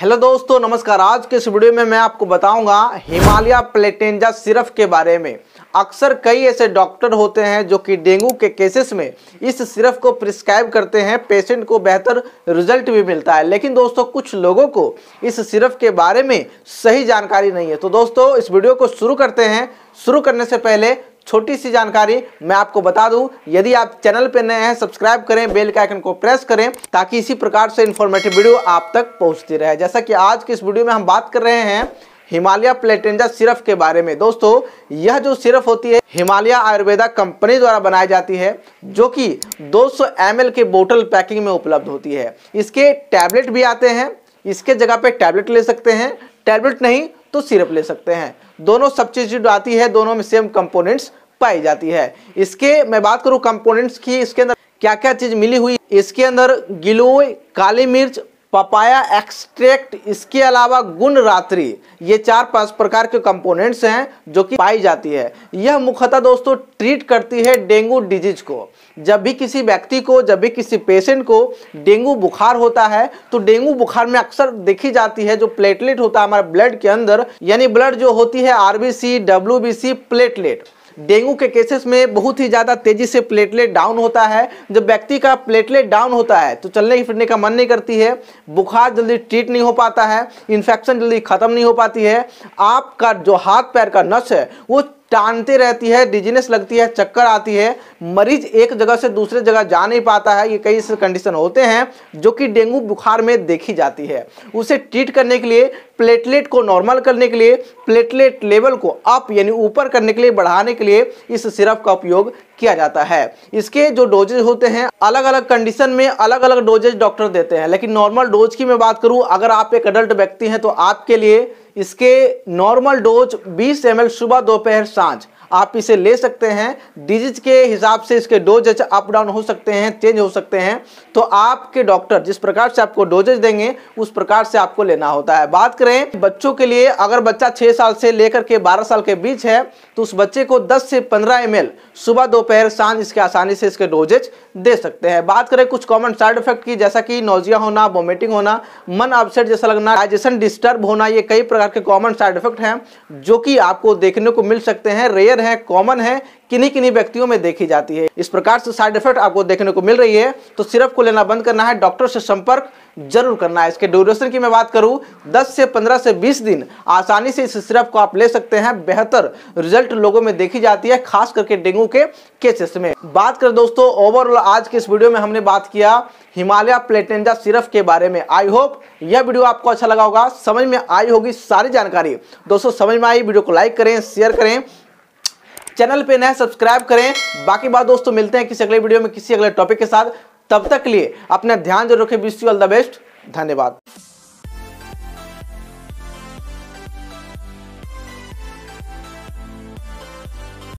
hello दोस्तों नमस्कार आज के इस वीडियो में मैं आपको बताऊंगा हिमालय प्लेटेंजा सिरप के बारे में अक्सर कई ऐसे डॉक्टर होते हैं जो कि डेंगू के केसेस में इस सिरप को प्रिस्क्राइब करते हैं पेशेंट को बेहतर रिजल्ट भी मिलता है लेकिन दोस्तों कुछ लोगों को इस सिरप के बारे में सही जानकारी नहीं है तो दोस्तों इस वीडियो को शुरू करते हैं शुरू करने से पहले छोटी सी जानकारी मैं आपको बता दूं यदि आप चैनल पर नए हैं सब्सक्राइब करें बेल के आइकन को प्रेस करें ताकि इसी प्रकार से इन्फॉर्मेटिव वीडियो आप तक पहुंचती रहे जैसा कि आज की इस वीडियो में हम बात कर रहे हैं हिमालय प्लेटेंजा सिरफ के बारे में दोस्तों यह जो सिरफ होती है हिमालय आयुर्वेदा कंपनी द्वारा बनाई जाती है जो कि 200 सौ के बोतल पैकिंग में उपलब्ध होती है इसके टैबलेट भी आते हैं इसके जगह पे टैबलेट ले सकते हैं टैबलेट नहीं तो सिरप ले सकते हैं दोनों सब्सिट्यूट आती है दोनों में सेम कंपोनेंट्स पाई जाती है इसके मैं बात करूं कंपोनेंट्स की इसके अंदर क्या क्या चीज़ मिली हुई इसके अंदर गिलोय काली मिर्च पपाया एक्सट्रैक्ट इसके अलावा गुण रात्रि ये चार पांच प्रकार के कंपोनेंट्स हैं जो कि पाई जाती है यह मुख्यतः दोस्तों ट्रीट करती है डेंगू डिजीज को जब भी किसी व्यक्ति को जब भी किसी पेशेंट को डेंगू बुखार होता है तो डेंगू बुखार में अक्सर देखी जाती है जो प्लेटलेट होता है हमारे ब्लड के अंदर यानी ब्लड जो होती है आरबीसी डब्ल्यू प्लेटलेट डेंगू के केसेस में बहुत ही ज़्यादा तेजी से प्लेटलेट डाउन होता है जब व्यक्ति का प्लेटलेट डाउन होता है तो चलने फिरने का मन नहीं करती है बुखार जल्दी ट्रीट नहीं हो पाता है इन्फेक्शन जल्दी ख़त्म नहीं हो पाती है आपका जो हाथ पैर का नस है वो टानते रहती है डिजीनेस लगती है चक्कर आती है मरीज एक जगह से दूसरे जगह जा नहीं पाता है ये कई कंडीशन होते हैं जो कि डेंगू बुखार में देखी जाती है उसे ट्रीट करने के लिए प्लेटलेट को नॉर्मल करने के लिए प्लेटलेट लेवल को अप यानी ऊपर करने के लिए बढ़ाने के लिए इस सिरप का उपयोग किया जाता है इसके जो डोजेज होते हैं अलग अलग कंडीशन में अलग अलग डोजेज डॉक्टर देते हैं लेकिन नॉर्मल डोज की मैं बात करूँ अगर आप एक अडल्ट व्यक्ति हैं तो आपके लिए इसके नॉर्मल डोज 20 एम सुबह दोपहर सांझ आप इसे ले सकते हैं डिजीज के हिसाब से इसके डोजेज अप डाउन हो सकते हैं चेंज हो सकते हैं तो आपके डॉक्टर जिस प्रकार से आपको डोजेज देंगे उस प्रकार से आपको लेना होता है बात करें बच्चों के लिए अगर बच्चा छः साल से लेकर के बारह साल के बीच है तो उस बच्चे को दस से पंद्रह एम सुबह दोपहर शाम इसके आसानी से इसके डोजेज दे सकते हैं बात करें कुछ कॉमन साइड इफेक्ट की जैसा कि नोजिया होना वोमिटिंग होना मन अपसेट जैसा लगना डाइजेशन डिस्टर्ब होना ये कई प्रकार के कॉमन साइड इफेक्ट हैं जो कि आपको देखने को मिल सकते हैं रेयर रेयर है कॉमन है किन्हीं किन्हीं व्यक्तियों में देखी जाती है इस प्रकार से साइड इफेक्ट आपको देखने को मिल रही है तो सिर्फ को लेना बंद करना है डॉक्टर से संपर्क जरूर करना है इसके ड्यूरेशन की मैं बात करूं 10 से 15 से 20 दिन आसानी से इस सिरप को आप ले सकते हैं बेहतर रिजल्ट लोगों में देखी जाती है खास करके डेंगू के केसेस में बात करें दोस्तों ओवरऑल आज के इस वीडियो में हमने बात किया हिमालय प्लेटेंजा सिरप के बारे में आई होप यह वीडियो आपको अच्छा लगा होगा समझ में आई होगी सारी जानकारी दोस्तों समझ में आई वीडियो को लाइक करें शेयर करें चैनल पे नए सब्सक्राइब करें बाकी बात दोस्तों मिलते हैं किसी अगले वीडियो में किसी अगले टॉपिक के साथ तब तक लिए अपना ध्यान जरूर रखें wish you all the best धन्यवाद